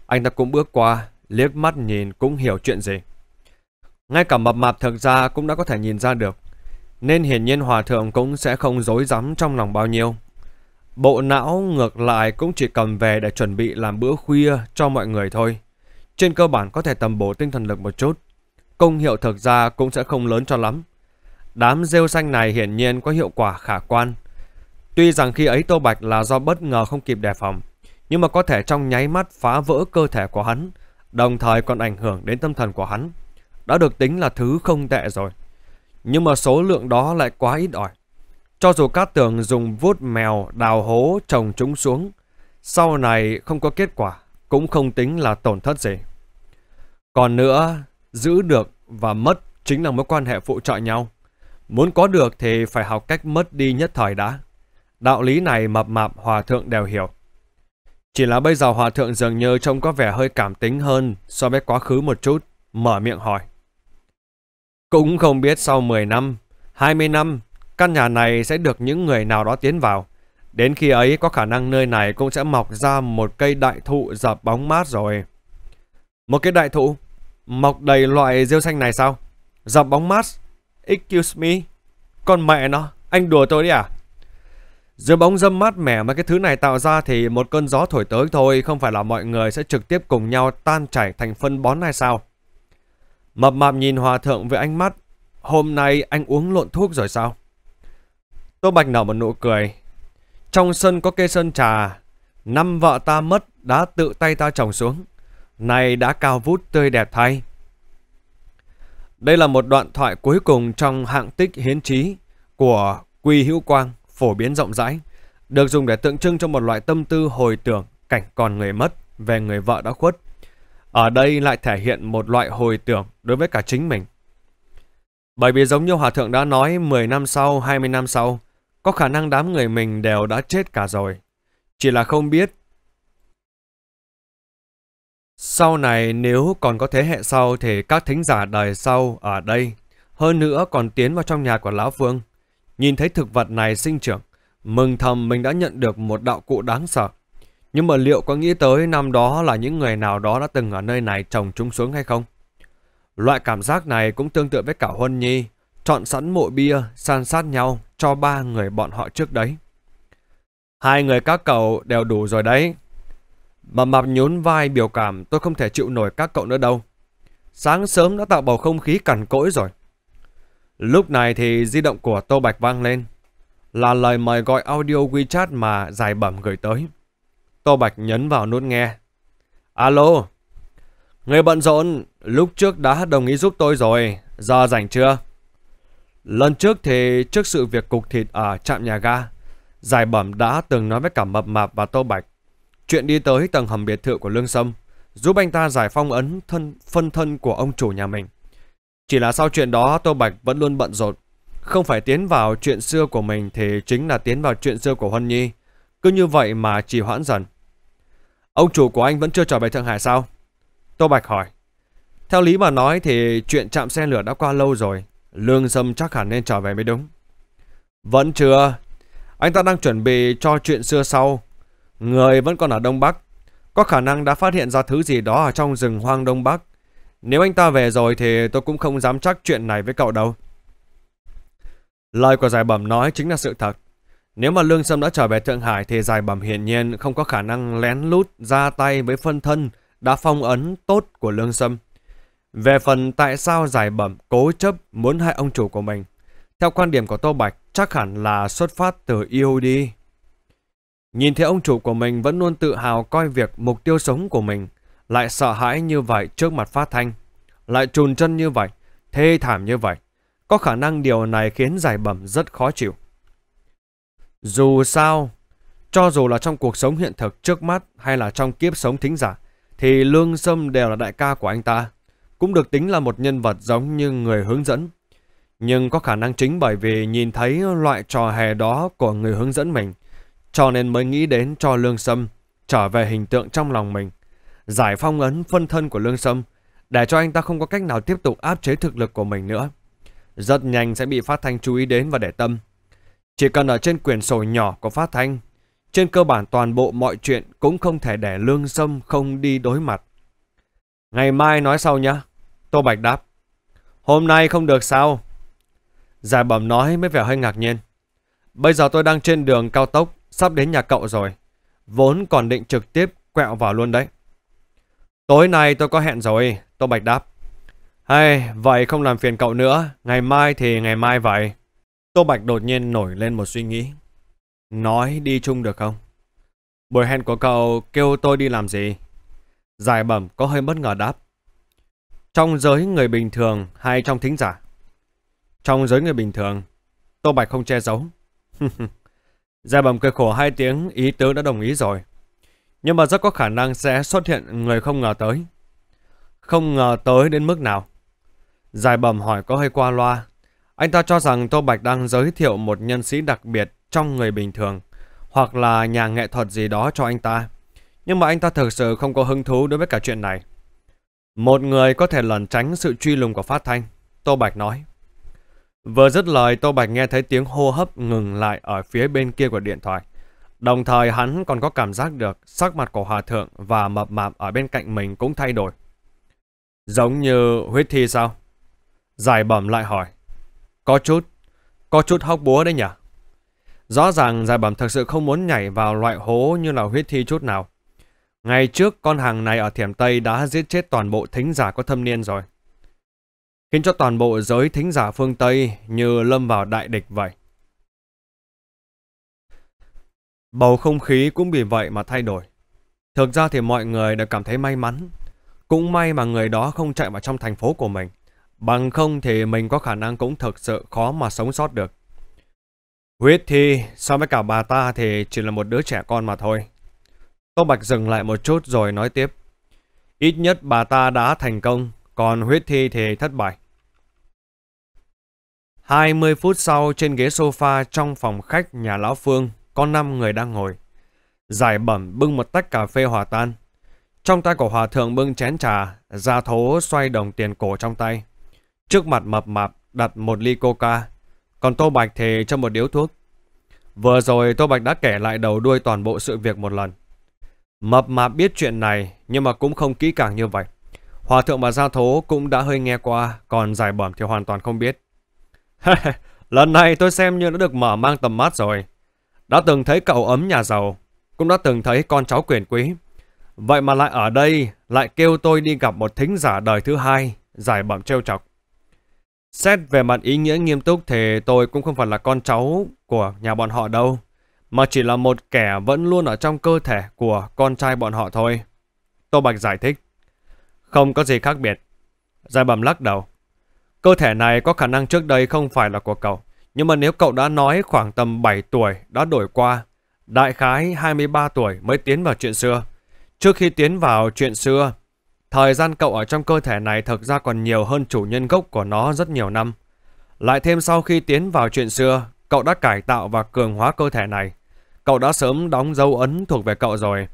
Anh ta cũng bước qua, liếc mắt nhìn cũng hiểu chuyện gì. Ngay cả mập mạp thực ra cũng đã có thể nhìn ra được, nên hiển nhiên hòa thượng cũng sẽ không dối rắm trong lòng bao nhiêu. Bộ não ngược lại cũng chỉ cầm về để chuẩn bị làm bữa khuya cho mọi người thôi. Trên cơ bản có thể tầm bổ tinh thần lực một chút. Công hiệu thực ra cũng sẽ không lớn cho lắm. Đám rêu xanh này hiển nhiên có hiệu quả khả quan. Tuy rằng khi ấy Tô Bạch là do bất ngờ không kịp đề phòng, nhưng mà có thể trong nháy mắt phá vỡ cơ thể của hắn, đồng thời còn ảnh hưởng đến tâm thần của hắn đã được tính là thứ không tệ rồi. Nhưng mà số lượng đó lại quá ít ỏi. Cho dù Cát Tường dùng vuốt mèo đào hố trồng chúng xuống, sau này không có kết quả cũng không tính là tổn thất gì. Còn nữa, giữ được và mất chính là mối quan hệ phụ trợ nhau. Muốn có được thì phải học cách mất đi nhất thời đã. Đạo lý này mập mạp hòa thượng đều hiểu. Chỉ là bây giờ hòa thượng dường như trông có vẻ hơi cảm tính hơn so với quá khứ một chút, mở miệng hỏi. Cũng không biết sau 10 năm, 20 năm, căn nhà này sẽ được những người nào đó tiến vào. Đến khi ấy có khả năng nơi này cũng sẽ mọc ra một cây đại thụ dập bóng mát rồi. Một cái đại thụ? Mọc đầy loại rêu xanh này sao? Dập bóng mát? Excuse me? Con mẹ nó, anh đùa tôi đi à? Dưới bóng dâm mát mẻ mà cái thứ này tạo ra thì một cơn gió thổi tới thôi, không phải là mọi người sẽ trực tiếp cùng nhau tan chảy thành phân bón hay sao? Mập mạp nhìn hòa thượng với ánh mắt. Hôm nay anh uống lộn thuốc rồi sao? Tô Bạch nở một nụ cười. Trong sân có cây sơn trà. Năm vợ ta mất đã tự tay ta trồng xuống. Này đã cao vút tươi đẹp thay. Đây là một đoạn thoại cuối cùng trong hạng tích hiến trí của Quy Hữu Quang phổ biến rộng rãi, được dùng để tượng trưng cho một loại tâm tư hồi tưởng cảnh còn người mất về người vợ đã khuất. Ở đây lại thể hiện một loại hồi tưởng đối với cả chính mình. Bởi vì giống như Hòa Thượng đã nói 10 năm sau, 20 năm sau, có khả năng đám người mình đều đã chết cả rồi. Chỉ là không biết. Sau này nếu còn có thế hệ sau thì các thính giả đời sau ở đây, hơn nữa còn tiến vào trong nhà của Lão Phương. Nhìn thấy thực vật này sinh trưởng, mừng thầm mình đã nhận được một đạo cụ đáng sợ. Nhưng mà liệu có nghĩ tới năm đó là những người nào đó đã từng ở nơi này trồng chúng xuống hay không? Loại cảm giác này cũng tương tự với cả Huân Nhi, chọn sẵn mộ bia, san sát nhau cho ba người bọn họ trước đấy. Hai người các cậu đều đủ rồi đấy. mà mập nhún vai biểu cảm tôi không thể chịu nổi các cậu nữa đâu. Sáng sớm đã tạo bầu không khí cằn cỗi rồi. Lúc này thì di động của Tô Bạch vang lên. Là lời mời gọi audio WeChat mà giải bẩm gửi tới. Tô Bạch nhấn vào nút nghe. Alo, người bận rộn, lúc trước đã đồng ý giúp tôi rồi, giờ rảnh chưa? Lần trước thì trước sự việc cục thịt ở trạm nhà ga, Giải Bẩm đã từng nói với cả Mập Mạp và Tô Bạch chuyện đi tới tầng hầm biệt thự của Lương Sâm, giúp anh ta giải phong ấn thân phân thân của ông chủ nhà mình. Chỉ là sau chuyện đó Tô Bạch vẫn luôn bận rộn, không phải tiến vào chuyện xưa của mình thì chính là tiến vào chuyện xưa của Huân Nhi, cứ như vậy mà trì hoãn dần. Ông chủ của anh vẫn chưa trở về Thượng Hải sao? Tô Bạch hỏi. Theo lý mà nói thì chuyện chạm xe lửa đã qua lâu rồi. Lương Sâm chắc hẳn nên trở về mới đúng. Vẫn chưa. Anh ta đang chuẩn bị cho chuyện xưa sau. Người vẫn còn ở Đông Bắc. Có khả năng đã phát hiện ra thứ gì đó ở trong rừng hoang Đông Bắc. Nếu anh ta về rồi thì tôi cũng không dám chắc chuyện này với cậu đâu. Lời của giải bẩm nói chính là sự thật. Nếu mà Lương Sâm đã trở về Thượng Hải thì Giải Bẩm hiển nhiên không có khả năng lén lút ra tay với phân thân đã phong ấn tốt của Lương Sâm. Về phần tại sao Giải Bẩm cố chấp muốn hại ông chủ của mình, theo quan điểm của Tô Bạch chắc hẳn là xuất phát từ yêu đi. Nhìn thấy ông chủ của mình vẫn luôn tự hào coi việc mục tiêu sống của mình, lại sợ hãi như vậy trước mặt phát thanh, lại trùn chân như vậy, thê thảm như vậy. Có khả năng điều này khiến Giải Bẩm rất khó chịu. Dù sao, cho dù là trong cuộc sống hiện thực trước mắt hay là trong kiếp sống thính giả, thì Lương Sâm đều là đại ca của anh ta. Cũng được tính là một nhân vật giống như người hướng dẫn. Nhưng có khả năng chính bởi vì nhìn thấy loại trò hề đó của người hướng dẫn mình, cho nên mới nghĩ đến cho Lương Sâm trở về hình tượng trong lòng mình. Giải phong ấn phân thân của Lương Sâm để cho anh ta không có cách nào tiếp tục áp chế thực lực của mình nữa. Rất nhanh sẽ bị phát thanh chú ý đến và để tâm. Chỉ cần ở trên quyển sổ nhỏ của phát thanh, trên cơ bản toàn bộ mọi chuyện cũng không thể để lương sâm không đi đối mặt. Ngày mai nói sau nhá Tô Bạch đáp. Hôm nay không được sao? Giải bẩm nói mới vẻ hơi ngạc nhiên. Bây giờ tôi đang trên đường cao tốc, sắp đến nhà cậu rồi. Vốn còn định trực tiếp quẹo vào luôn đấy. Tối nay tôi có hẹn rồi, Tô Bạch đáp. Hay, vậy không làm phiền cậu nữa, ngày mai thì ngày mai vậy. Tô Bạch đột nhiên nổi lên một suy nghĩ. Nói đi chung được không? Buổi hẹn của cậu kêu tôi đi làm gì? Giải bẩm có hơi bất ngờ đáp. Trong giới người bình thường hay trong thính giả? Trong giới người bình thường, Tô Bạch không che giấu. Giải bẩm cười khổ hai tiếng, ý tứ đã đồng ý rồi. Nhưng mà rất có khả năng sẽ xuất hiện người không ngờ tới. Không ngờ tới đến mức nào? Giải bẩm hỏi có hơi qua loa, anh ta cho rằng Tô Bạch đang giới thiệu một nhân sĩ đặc biệt trong người bình thường, hoặc là nhà nghệ thuật gì đó cho anh ta. Nhưng mà anh ta thực sự không có hứng thú đối với cả chuyện này. Một người có thể lẩn tránh sự truy lùng của phát thanh, Tô Bạch nói. Vừa dứt lời, Tô Bạch nghe thấy tiếng hô hấp ngừng lại ở phía bên kia của điện thoại. Đồng thời hắn còn có cảm giác được sắc mặt của hòa thượng và mập mạp ở bên cạnh mình cũng thay đổi. Giống như huyết thi sao? Giải bẩm lại hỏi. Có chút, có chút hóc búa đấy nhỉ? Rõ ràng giải bẩm thật sự không muốn nhảy vào loại hố như là huyết thi chút nào. Ngày trước con hàng này ở Thiểm Tây đã giết chết toàn bộ thính giả có thâm niên rồi. Khiến cho toàn bộ giới thính giả phương Tây như lâm vào đại địch vậy. Bầu không khí cũng vì vậy mà thay đổi. Thực ra thì mọi người đều cảm thấy may mắn. Cũng may mà người đó không chạy vào trong thành phố của mình. Bằng không thì mình có khả năng cũng thực sự khó mà sống sót được. Huyết thi so với cả bà ta thì chỉ là một đứa trẻ con mà thôi. Tô Bạch dừng lại một chút rồi nói tiếp. Ít nhất bà ta đã thành công, còn huyết thi thì thất bại. 20 phút sau trên ghế sofa trong phòng khách nhà Lão Phương có 5 người đang ngồi. Giải bẩm bưng một tách cà phê hòa tan. Trong tay của hòa thượng bưng chén trà, gia thố xoay đồng tiền cổ trong tay. Trước mặt mập mạp đặt một ly coca, còn Tô Bạch thì cho một điếu thuốc. Vừa rồi Tô Bạch đã kể lại đầu đuôi toàn bộ sự việc một lần. Mập mạp biết chuyện này nhưng mà cũng không kỹ càng như vậy. Hòa thượng và gia thố cũng đã hơi nghe qua, còn giải bẩm thì hoàn toàn không biết. Lần này tôi xem như đã được mở mang tầm mắt rồi. Đã từng thấy cậu ấm nhà giàu, cũng đã từng thấy con cháu quyền quý. Vậy mà lại ở đây, lại kêu tôi đi gặp một thính giả đời thứ hai, giải bẩm trêu chọc. Xét về mặt ý nghĩa nghiêm túc thì tôi cũng không phải là con cháu của nhà bọn họ đâu, mà chỉ là một kẻ vẫn luôn ở trong cơ thể của con trai bọn họ thôi. Tô Bạch giải thích. Không có gì khác biệt. Giai bẩm lắc đầu. Cơ thể này có khả năng trước đây không phải là của cậu, nhưng mà nếu cậu đã nói khoảng tầm 7 tuổi đã đổi qua, đại khái 23 tuổi mới tiến vào chuyện xưa. Trước khi tiến vào chuyện xưa, Thời gian cậu ở trong cơ thể này thực ra còn nhiều hơn chủ nhân gốc của nó rất nhiều năm. Lại thêm sau khi tiến vào chuyện xưa, cậu đã cải tạo và cường hóa cơ thể này. Cậu đã sớm đóng dấu ấn thuộc về cậu rồi.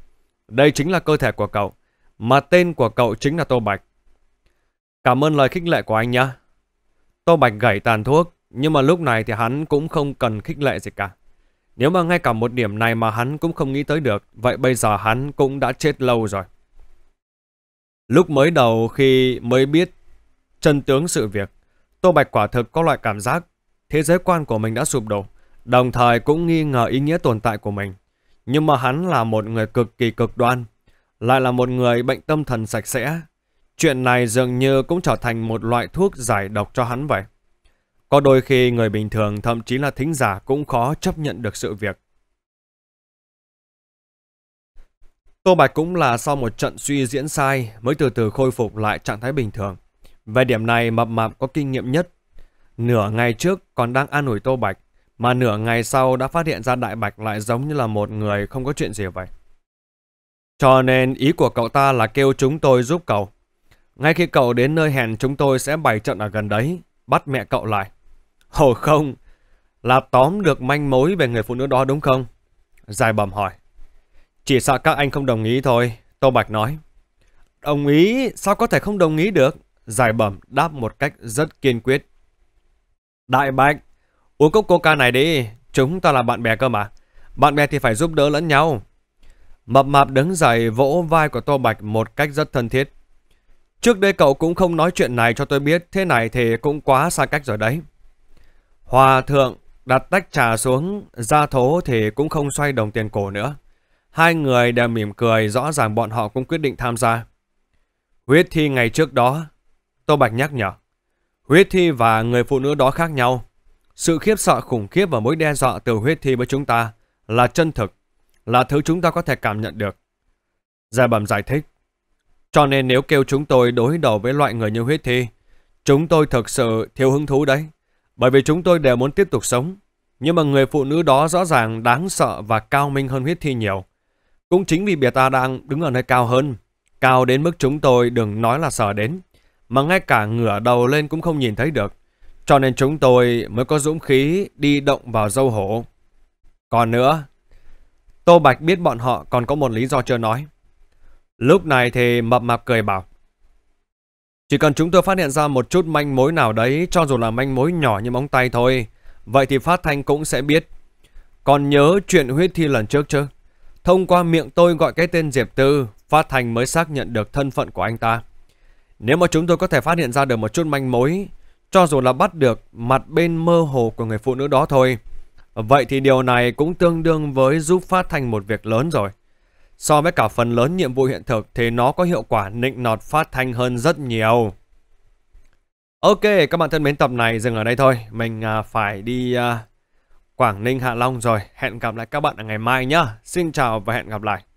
Đây chính là cơ thể của cậu, mà tên của cậu chính là Tô Bạch. Cảm ơn lời khích lệ của anh nhé. Tô Bạch gãy tàn thuốc, nhưng mà lúc này thì hắn cũng không cần khích lệ gì cả. Nếu mà ngay cả một điểm này mà hắn cũng không nghĩ tới được, vậy bây giờ hắn cũng đã chết lâu rồi. Lúc mới đầu khi mới biết chân tướng sự việc, Tô Bạch quả thực có loại cảm giác thế giới quan của mình đã sụp đổ, đồng thời cũng nghi ngờ ý nghĩa tồn tại của mình. Nhưng mà hắn là một người cực kỳ cực đoan, lại là một người bệnh tâm thần sạch sẽ. Chuyện này dường như cũng trở thành một loại thuốc giải độc cho hắn vậy. Có đôi khi người bình thường thậm chí là thính giả cũng khó chấp nhận được sự việc. Tô Bạch cũng là sau một trận suy diễn sai mới từ từ khôi phục lại trạng thái bình thường. Về điểm này mập mạp có kinh nghiệm nhất. Nửa ngày trước còn đang an ủi Tô Bạch, mà nửa ngày sau đã phát hiện ra Đại Bạch lại giống như là một người không có chuyện gì vậy. Cho nên ý của cậu ta là kêu chúng tôi giúp cậu. Ngay khi cậu đến nơi hẹn chúng tôi sẽ bày trận ở gần đấy, bắt mẹ cậu lại. Ồ không, là tóm được manh mối về người phụ nữ đó đúng không? Giải bẩm hỏi. Chỉ sợ các anh không đồng ý thôi, Tô Bạch nói. Đồng ý, sao có thể không đồng ý được? Giải bẩm đáp một cách rất kiên quyết. Đại Bạch, uống cốc coca này đi, chúng ta là bạn bè cơ mà. Bạn bè thì phải giúp đỡ lẫn nhau. Mập mạp đứng dậy vỗ vai của Tô Bạch một cách rất thân thiết. Trước đây cậu cũng không nói chuyện này cho tôi biết, thế này thì cũng quá xa cách rồi đấy. Hòa thượng đặt tách trà xuống, ra thố thì cũng không xoay đồng tiền cổ nữa. Hai người đều mỉm cười rõ ràng bọn họ cũng quyết định tham gia. Huyết thi ngày trước đó, Tô Bạch nhắc nhở. Huyết thi và người phụ nữ đó khác nhau. Sự khiếp sợ khủng khiếp và mối đe dọa từ huyết thi với chúng ta là chân thực, là thứ chúng ta có thể cảm nhận được. Gia Bẩm giải thích. Cho nên nếu kêu chúng tôi đối đầu với loại người như huyết thi, chúng tôi thực sự thiếu hứng thú đấy. Bởi vì chúng tôi đều muốn tiếp tục sống. Nhưng mà người phụ nữ đó rõ ràng đáng sợ và cao minh hơn huyết thi nhiều. Cũng chính vì bìa ta đang đứng ở nơi cao hơn, cao đến mức chúng tôi đừng nói là sợ đến, mà ngay cả ngửa đầu lên cũng không nhìn thấy được. Cho nên chúng tôi mới có dũng khí đi động vào dâu hổ. Còn nữa, Tô Bạch biết bọn họ còn có một lý do chưa nói. Lúc này thì mập mạp cười bảo. Chỉ cần chúng tôi phát hiện ra một chút manh mối nào đấy, cho dù là manh mối nhỏ như móng tay thôi, vậy thì phát thanh cũng sẽ biết. Còn nhớ chuyện huyết thi lần trước chứ? Thông qua miệng tôi gọi cái tên Diệp Tư, phát thành mới xác nhận được thân phận của anh ta. Nếu mà chúng tôi có thể phát hiện ra được một chút manh mối, cho dù là bắt được mặt bên mơ hồ của người phụ nữ đó thôi, vậy thì điều này cũng tương đương với giúp phát thành một việc lớn rồi. So với cả phần lớn nhiệm vụ hiện thực thì nó có hiệu quả nịnh nọt phát thanh hơn rất nhiều. Ok, các bạn thân mến tập này dừng ở đây thôi. Mình à, phải đi à, Quảng Ninh Hạ Long rồi. Hẹn gặp lại các bạn ở ngày mai nhé. Xin chào và hẹn gặp lại.